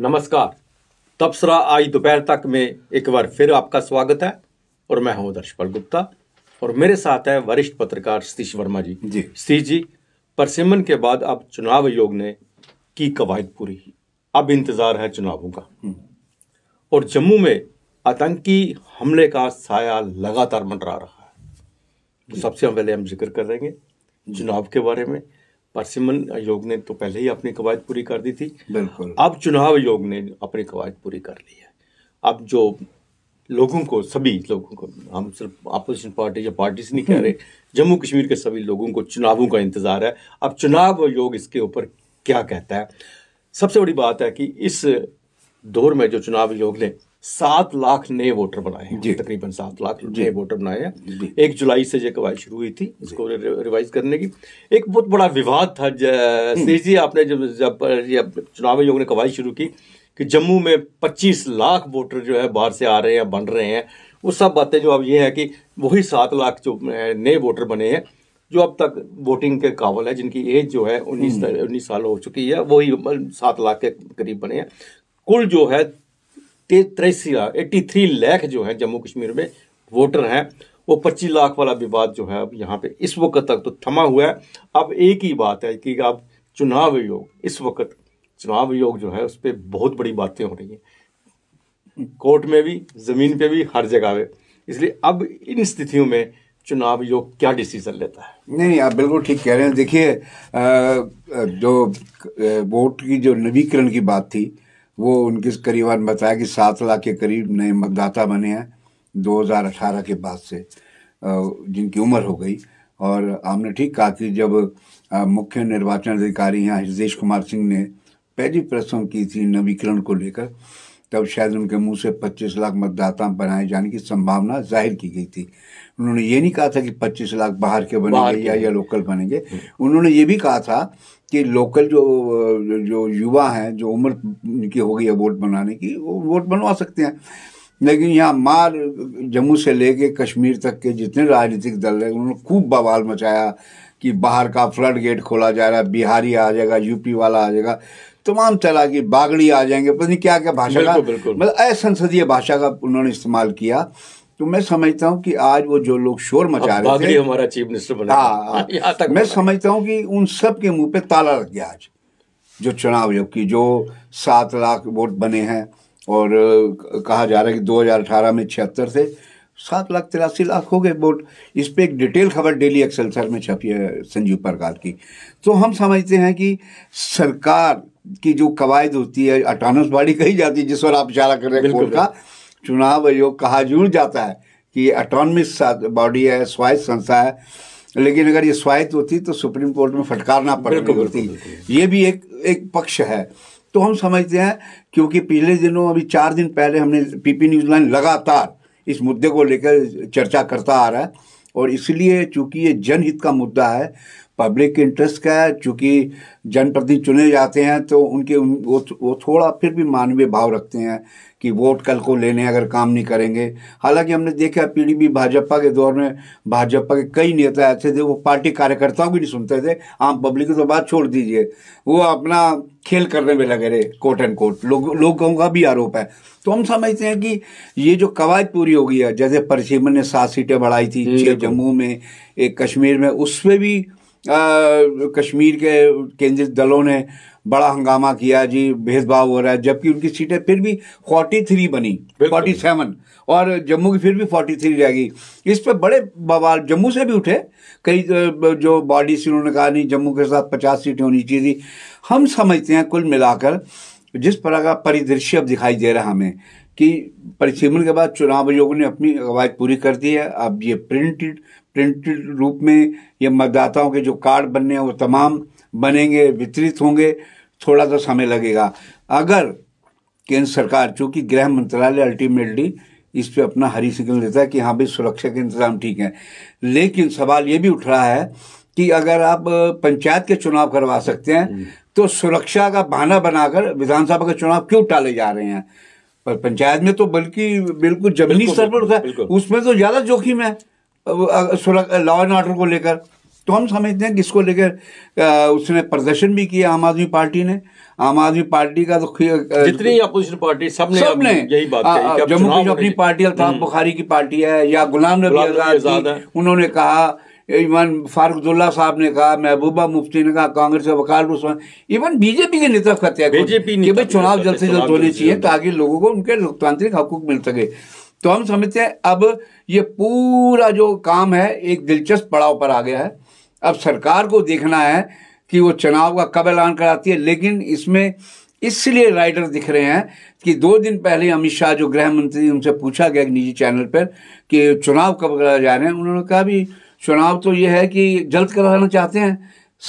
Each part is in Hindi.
नमस्कार तबसरा आज दोपहर तक में एक बार फिर आपका स्वागत है और मैं हूं दर्शपाल गुप्ता और मेरे साथ है वरिष्ठ पत्रकार सतीश वर्मा जी जी सतीश जी परसिमन के बाद अब चुनाव आयोग ने की कवायद पूरी अब इंतज़ार है चुनावों का हम्म। और जम्मू में आतंकी हमले का साया लगातार मंडरा रहा है तो सबसे पहले हम जिक्र करेंगे चुनाव के बारे में परसिमन आयोग ने तो पहले ही अपनी कवायद पूरी कर दी थी बिल्कुल अब चुनाव आयोग ने अपनी कवायद पूरी कर ली है अब जो लोगों को सभी लोगों को हम सिर्फ अपोजिशन पार्टी या पार्टी से नहीं कह रहे हम्म। जम्मू कश्मीर के सभी लोगों को चुनावों का इंतज़ार है अब चुनाव आयोग इसके ऊपर क्या कहता है सबसे बड़ी बात है कि इस दौर में जो चुनाव आयोग ने सात लाख नए वोटर बनाए हैं तकरीबन सात लाख नए वोटर बनाए हैं एक जुलाई से जो कवायद शुरू हुई थी इसको रिवाइज करने की एक बहुत बड़ा विवाद था जी हम्म। जी आपने जब जब, चुनाव आयोग ने कवायद शुरू की कि जम्मू में 25 लाख वोटर जो है बाहर से आ रहे हैं बन रहे हैं वो सब बातें जो अब ये है कि वही सात लाख जो नए वोटर बने हैं जो अब तक वोटिंग के काबल है जिनकी एज जो है उन्नीस हम्म। उन्नीस साल हो चुकी है वही सात लाख के करीब बने हैं कुल जो है तिरासी लाख एट्टी थ्री लाख जो है जम्मू कश्मीर में वोटर हैं वो पच्चीस लाख वाला विवाद जो है अब यहाँ पे इस वक्त तक तो थमा हुआ है अब एक ही बात है कि अब चुनाव आयोग इस वक्त चुनाव आयोग जो है उस पर बहुत बड़ी बातें हो रही हैं कोर्ट में भी ज़मीन पे भी हर जगह पे इसलिए अब इन स्थितियों में चुनाव आयोग क्या डिसीजन लेता है नहीं नहीं आप बिल्कुल ठीक कह रहे हैं देखिए जो वोट की जो नवीकरण की बात थी वो उनके करीबन बताया कि सात लाख के करीब नए मतदाता बने हैं 2018 के बाद से जिनकी उम्र हो गई और आपने ठीक कहा कि जब मुख्य निर्वाचन अधिकारी यहाँ हृदेश कुमार सिंह ने पहली प्रसंग की थी नवीकरण को लेकर तब शायद उनके मुंह से 25 लाख मतदाता बनाए जाने की संभावना जाहिर की गई थी उन्होंने ये नहीं कहा था कि 25 लाख बाहर के बनेंगे या, या लोकल बनेंगे हम्म। उन्होंने ये भी कहा था कि लोकल जो जो युवा हैं जो उम्र की हो गई है वोट बनाने की वो वोट बनवा सकते हैं लेकिन यहाँ मार जम्मू से लेके कश्मीर तक के जितने राजनीतिक दल हैं उन्होंने खूब बवाल मचाया कि बाहर का फ्लड गेट खोला जा रहा है बिहारी आ जाएगा यूपी वाला आ जाएगा तमाम तरह की बागड़ी आ जाएंगे पता नहीं क्या क्या भाषा का मतलब असंसदीय भाषा का उन्होंने इस्तेमाल किया तो मैं समझता हूँ कि आज वो जो लोग शोर मचा रहे थे हमारा चीफ मिनिस्टर बना हाँ, तक मैं समझता हूँ कि उन सब के मुंह पे ताला लग गया आज जो चुनाव आयोग की जो सात लाख वोट बने हैं और कहा जा रहा है कि 2018 में छिहत्तर थे सात लाख तिरासी लाख हो गए वोट इस पर एक डिटेल खबर डेली एक्सलसर में छपी है संजीव प्रकाश की तो हम समझते हैं कि सरकार की जो कवायद होती है अटानस बाड़ी कही जाती है जिस पर आप इशारा कर रहे हैं कोर्ट चुनाव आयोग कहा जरूर जाता है कि ये अटोनमिक बॉडी है स्वायत्त संस्था है लेकिन अगर ये स्वायत्त होती तो सुप्रीम कोर्ट में फटकारना पड़ रही होती ये भी एक एक पक्ष है तो हम समझते हैं क्योंकि पिछले दिनों अभी चार दिन पहले हमने पीपी न्यूज लाइन लगातार इस मुद्दे को लेकर चर्चा करता आ रहा है और इसलिए चूंकि ये जनहित का मुद्दा है पब्लिक इंटरेस्ट का है चूँकि जनप्रतिनिधि चुने जाते हैं तो उनके वो, वो थोड़ा फिर भी मानवीय भाव रखते हैं कि वोट कल को लेने अगर काम नहीं करेंगे हालांकि हमने देखा पीडीपी भाजपा के दौर में भाजपा के कई नेता ऐसे थे वो पार्टी कार्यकर्ताओं की नहीं सुनते थे आम पब्लिक की तो बात छोड़ दीजिए वो अपना खेल करने में लगे रहे कोट एंड कोट लोग लोगों का भी आरोप है तो हम समझते हैं कि ये जो कवायद पूरी हो गई है जैसे परसीमन ने सात सीटें बढ़ाई थी जम्मू में एक कश्मीर में उसमें भी कश्मीर के केंद्रित दलों ने बड़ा हंगामा किया जी भेदभाव हो रहा है जबकि उनकी सीटें फिर भी फोर्टी थ्री बनी फोर्टी सेवन और जम्मू की फिर भी फोर्टी थ्री रह गई इस पर बड़े बवाल जम्मू से भी उठे कई जो बॉडी से उन्होंने कहा नहीं जम्मू के साथ पचास सीटें होनी चाहिए थी हम समझते हैं कुल मिलाकर जिस तरह का परिदृश्य अब दिखाई दे रहा हमें कि परिसीमन के बाद चुनाव आयोग ने अपनी कवायद पूरी कर दी है अब ये प्रिंटेड प्रिंटेड रूप में ये मतदाताओं के जो कार्ड बनने हैं वो तमाम बनेंगे वितरित होंगे थोड़ा सा समय लगेगा अगर केंद्र सरकार चूंकि गृह मंत्रालय अल्टीमेटली इस पर अपना हरी सिग्नल देता है कि हाँ भाई सुरक्षा के इंतजाम ठीक है लेकिन सवाल ये भी उठ रहा है कि अगर आप पंचायत के चुनाव करवा सकते हैं तो सुरक्षा का बहाना बनाकर विधानसभा का चुनाव क्यों टाले जा रहे हैं पर पंचायत में तो बल्कि बिल्कुल जमीनी स्तर पर उसमें तो ज्यादा जोखिम है लॉ एंड ऑर्डर को लेकर तो हम समझते हैं कि इसको लेकर उसने प्रदर्शन भी किया आम आदमी पार्टी ने आम आदमी पार्टी का तो जितनी अपोजिशन पार्टी सब ने यही बात जम्मू कश्मीर अपनी पार्टी अल्ताफ हम्म। बुखारी की पार्टी है या गुलाम नबी आजाद उन्होंने कहा इवन अब्दुल्ला साहब ने कहा महबूबा मुफ्ती ने कहा कांग्रेस का वकाल उस्मान इवन बीजेपी के नेता कहते हैं बीजेपी चुनाव जल्द से जल्द होने चाहिए ताकि लोगों को उनके लोकतांत्रिक हकूक मिल सके तो हम समझते हैं अब ये पूरा जो काम है एक दिलचस्प पड़ाव पर आ गया है अब सरकार को देखना है कि वो चुनाव का कब ऐलान कराती है लेकिन इसमें इसलिए राइडर दिख रहे हैं कि दो दिन पहले अमित शाह जो गृह मंत्री उनसे पूछा गया एक निजी चैनल पर कि चुनाव कब कराए जा रहे हैं उन्होंने कहा भी चुनाव तो ये है कि जल्द कराना चाहते हैं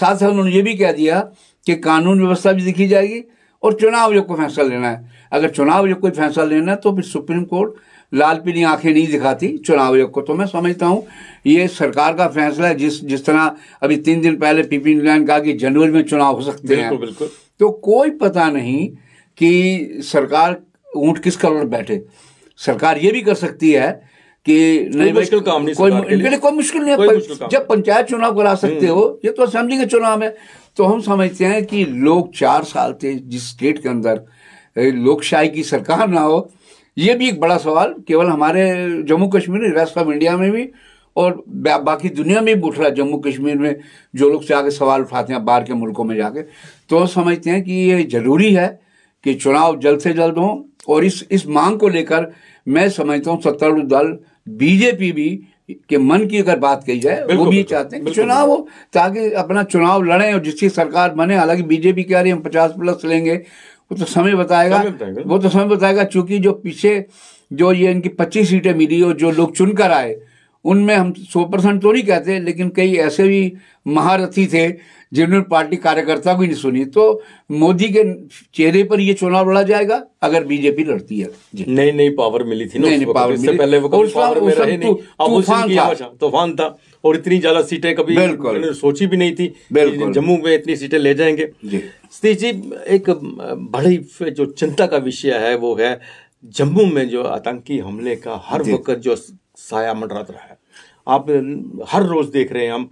साथ साथ उन्होंने ये भी कह दिया कि कानून व्यवस्था भी दिखी जाएगी और चुनाव जो को फैसला लेना है अगर चुनाव आयोग कोई फैसला लेना है तो फिर सुप्रीम कोर्ट लाल पीली आंखें नहीं दिखाती चुनाव आयोग को तो मैं समझता हूँ ये सरकार का फैसला है जिस जिस तरह अभी तीन दिन पहले पीपी पी ने कहा कि जनवरी में चुनाव हो सकते हैं बिल्कुल तो कोई पता नहीं कि सरकार ऊँट किस कलर बैठे सरकार ये भी कर सकती है कि नहीं मुश्किल काम नहीं कोई इनके कोई मुश्किल नहीं है जब पंचायत चुनाव करा सकते हो हम्म। ये तो असेंबली के चुनाव है तो हम समझते हैं कि लोग चार साल थे जिस स्टेट के अंदर लोकशाही की सरकार ना हो ये भी एक बड़ा सवाल केवल हमारे Jammu Kashmir rest of India में भी और बाकी दुनिया में भी उठ रहा है जम्मू कश्मीर में जो लोग जाके सवाल उठाते हैं बाहर के मुल्कों में जाके तो समझते हैं कि ये जरूरी है कि चुनाव जल्द से जल्द हों और इस इस मांग को लेकर मैं समझता हूँ सत्तारूढ़ दल बीजेपी भी के मन की अगर बात कही जाए वो भी चाहते हैं चुनाव हो ताकि अपना चुनाव लड़ें और जिसकी सरकार बने हालांकि बीजेपी कह रही है हम पचास प्लस लेंगे वो तो समय बताएगा वो तो समय बताएगा चूंकि जो पीछे जो ये इनकी पच्चीस सीटें मिली और जो लोग चुनकर आए उनमें हम सौ परसेंट तो नहीं कहते लेकिन कई ऐसे भी महारथी थे जिन्होंने पार्टी कार्यकर्ता को नहीं सुनी तो मोदी के चेहरे पर ये चुनाव लड़ा जाएगा अगर बीजेपी लड़ती है नई नई पावर मिली थी नई नई पावर पहले वो पावर में रहे नहीं तूफान था और इतनी ज्यादा सीटें कभी सोची भी नहीं थी जम्मू में इतनी सीटें ले जाएंगे सतीश जी एक बड़ी जो चिंता का विषय है वो है जम्मू में जो आतंकी हमले का हर वक्त जो साया मंडरा रहा है आप हर रोज़ देख रहे हैं हम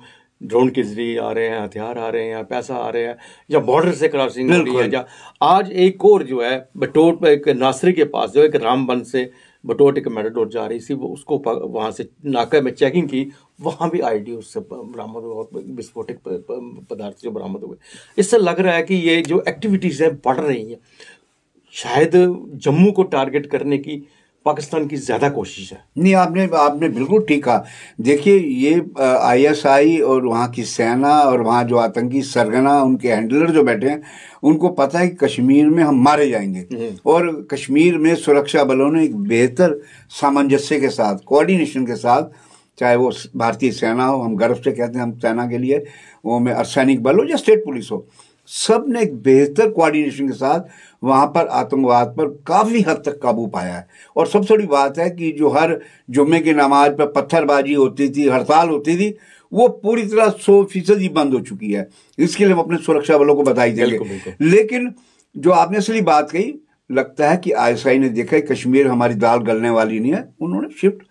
ड्रोन के जरिए आ रहे हैं हथियार आ रहे हैं पैसा आ रहे हैं या बॉर्डर से क्रॉसिंग हो रही है या आज एक और जो है बटोट एक नासरी के पास जो एक रामबन से बटोट एक मेडाडोर जा रही थी वो उसको वहाँ से नाका में चेकिंग की वहाँ भी आई डी उससे बरामद हुआ विस्फोटक पदार्थ जो बरामद हुए इससे लग रहा है कि ये जो एक्टिविटीज़ हैं बढ़ रही हैं शायद जम्मू को टारगेट करने की पाकिस्तान की ज़्यादा कोशिश है नहीं आपने आपने बिल्कुल ठीक कहा देखिए ये आईएसआई और वहाँ की सेना और वहाँ जो आतंकी सरगना उनके हैंडलर जो बैठे हैं उनको पता है कि कश्मीर में हम मारे जाएंगे और कश्मीर में सुरक्षा बलों ने एक बेहतर सामंजस्य के साथ कोऑर्डिनेशन के साथ चाहे वो भारतीय सेना हो हम गर्व से कहते हैं हम सेना के लिए वो में अर्सैनिक बल हो या स्टेट पुलिस हो सब ने एक बेहतर कोऑर्डिनेशन के साथ वहाँ पर आतंकवाद पर काफ़ी हद तक काबू पाया है और सबसे बड़ी बात है कि जो हर जुम्मे की नमाज पर पत्थरबाजी होती थी हड़ताल होती थी वो पूरी तरह सौ फीसदी बंद हो चुकी है इसके लिए हम अपने सुरक्षा बलों को बताई देंगे लेकिन जो आपने असली बात कही लगता है कि आई ने देखा है कश्मीर हमारी दाल गलने वाली नहीं है उन्होंने शिफ्ट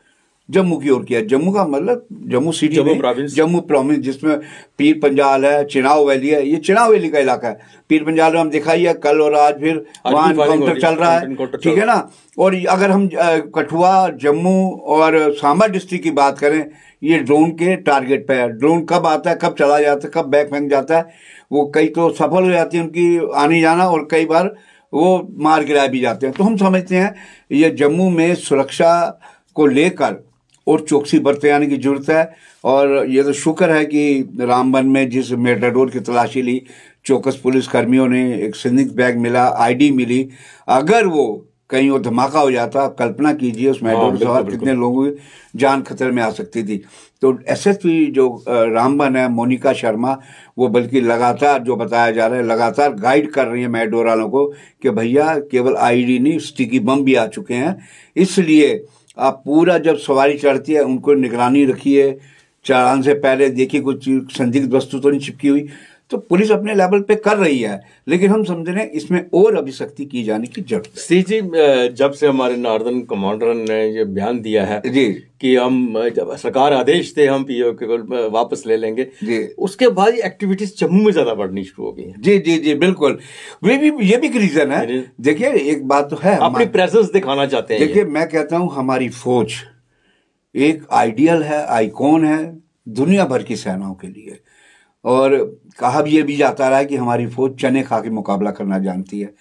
जम्मू की ओर किया जम्मू का मतलब Jammu city Jammu province Jammu province जिसमें पीर पंजाल है चिनाव वैली है ये चिनाव वैली का इलाका है पीर पंजाल में हम देखा ही है कल और आज फिर वहाँ काउंटर चल रहा है ठीक है ना और अगर हम कठुआ जम्मू और सांबा डिस्ट्रिक्ट की बात करें ये ड्रोन के टारगेट पे है ड्रोन कब आता है कब चला जाता है कब बैक फेंक जाता है वो कई तो सफल हो जाती है उनकी आने जाना और कई बार वो मार गिराए भी जाते हैं तो हम समझते हैं ये जम्मू में सुरक्षा को लेकर और चौकसी बरते आने की जरूरत है और ये तो शुक्र है कि रामबन में जिस मेटाडोर की तलाशी ली चौकस पुलिस कर्मियों ने एक संदिग्ध बैग मिला आईडी मिली अगर वो कहीं वो धमाका हो जाता आप कल्पना कीजिए उस मेटाडोर और हाँ, कितने लोगों की जान खतरे में आ सकती थी तो एसएसपी जो रामबन है मोनिका शर्मा वो बल्कि लगातार जो बताया जा रहा है लगातार गाइड कर रही है मेटाडोर वालों को कि भैया केवल आई नहीं स्टिकी बम भी आ चुके हैं इसलिए आप पूरा जब सवारी चढ़ती है उनको निगरानी रखिए चढ़ान से पहले देखिए कुछ संदिग्ध वस्तु तो नहीं चिपकी हुई तो पुलिस अपने लेवल पे कर रही है लेकिन हम समझ रहे हैं इसमें और अभिशक्ति की जाने की जरूरत सी जी जब से हमारे नॉर्दर्न कमांडर ने ये बयान दिया है जी कि हम जब सरकार आदेश दे हम पीओ के वापस ले लेंगे जी उसके बाद एक्टिविटीज जम्मू में ज्यादा बढ़नी शुरू हो गई है जी जी जी बिल्कुल वे भी ये भी रीजन है देखिए एक बात तो है अपनी प्रेजेंस दिखाना चाहते हैं देखिए मैं कहता हूँ हमारी फौज एक आइडियल है आईकॉन है दुनिया भर की सेनाओं के लिए और कहा भी ये भी जाता रहा कि हमारी फ़ौज चने खा के मुकाबला करना जानती है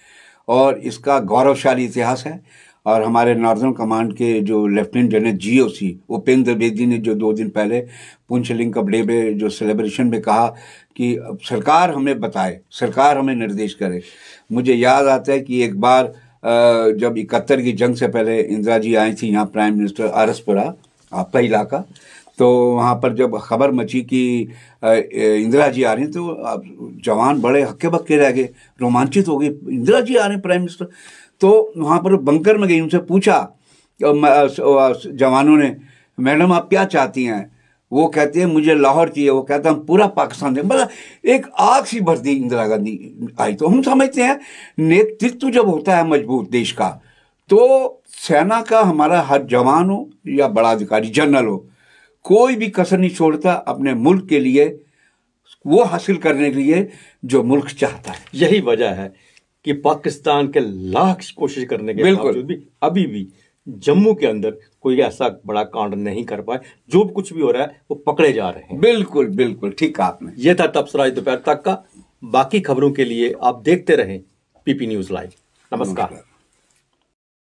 और इसका गौरवशाली इतिहास है और हमारे नॉर्दर्न कमांड के जो lieutenant general G O C Upendra Bedi ने जो दो दिन पहले पुंछ लिंकअप डे में जो सेलिब्रेशन में कहा कि सरकार हमें बताए सरकार हमें निर्देश करे मुझे याद आता है कि एक बार जब इकहत्तर की जंग से पहले इंदिरा जी आई थी यहाँ प्राइम मिनिस्टर आरसपुरा आपका इलाका तो वहाँ पर जब खबर मची कि इंदिरा जी आ रही हैं तो अब जवान बड़े हक्के बक्के रह गए रोमांचित हो गए इंदिरा जी आ रहे हैं प्राइम मिनिस्टर तो वहाँ पर बंकर में गई उनसे पूछा जवानों ने मैडम आप क्या चाहती हैं वो कहती है मुझे लाहौर चाहिए वो कहता हम पूरा पाकिस्तान दें मतलब एक आग सी भर दी इंदिरा गांधी आई तो हम समझते हैं नेतृत्व जब होता है मजबूत देश का तो सेना का हमारा हर जवान हो या बड़ा अधिकारी जनरल हो कोई भी कसर नहीं छोड़ता अपने मुल्क के लिए वो हासिल करने के लिए जो मुल्क चाहता है यही वजह है कि पाकिस्तान के लाख कोशिश करने के बावजूद भी अभी भी जम्मू के अंदर कोई ऐसा बड़ा कांड नहीं कर पाए जो कुछ भी हो रहा है वो पकड़े जा रहे हैं बिल्कुल बिल्कुल ठीक आपने ये था तबसरा दोपहर तक का बाकी खबरों के लिए आप देखते रहें पीपी न्यूज लाइव नमस्कार, नमस्कार।